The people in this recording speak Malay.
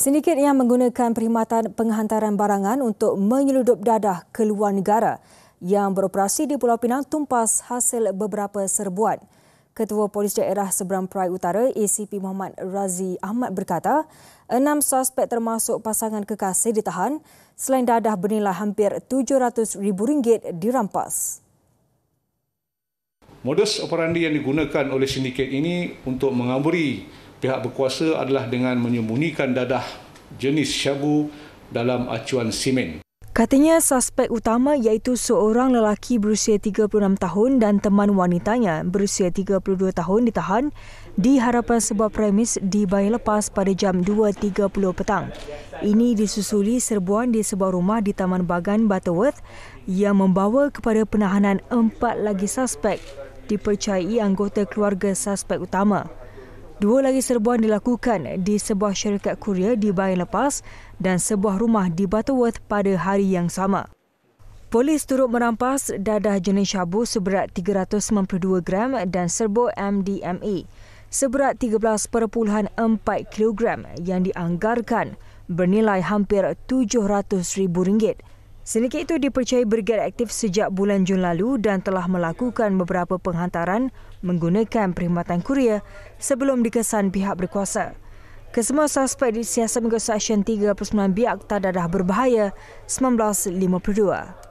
Sindiket yang menggunakan perkhidmatan penghantaran barangan untuk menyeludup dadah ke luar negara yang beroperasi di Pulau Pinang tumpas hasil beberapa serbuan. Ketua Polis Daerah Seberang Perai Utara ACP Muhammad Razi Ahmad berkata, enam suspek termasuk pasangan kekasih ditahan selain dadah bernilai hampir RM700,000 dirampas. Modus operandi yang digunakan oleh sindiket ini untuk mengamuri pihak berkuasa adalah dengan menyembunyikan dadah jenis syabu dalam acuan simen. Katanya suspek utama iaitu seorang lelaki berusia 36 tahun dan teman wanitanya berusia 32 tahun ditahan di harapan sebuah premis di dibayar lepas pada jam 2.30 petang. Ini disusuli serbuan di sebuah rumah di Taman Bagan Butterworth yang membawa kepada penahanan empat lagi suspek dipercayai anggota keluarga suspek utama. Dua lagi serbuan dilakukan di sebuah syarikat kurier di Bayan Lepas dan sebuah rumah di Butterworth pada hari yang sama. Polis turut merampas dadah jenis syabu seberat 392 gram dan serbu MDMA e seberat 13.4 kilogram yang dianggarkan bernilai hampir RM700,000. Sindiket itu dipercayai bergerak aktif sejak bulan Jun lalu dan telah melakukan beberapa penghantaran menggunakan perkhidmatan kurier sebelum dikesan pihak berkuasa. Kesemua suspek di siasat negosiasi 39 biak tak dadah berbahaya 1952.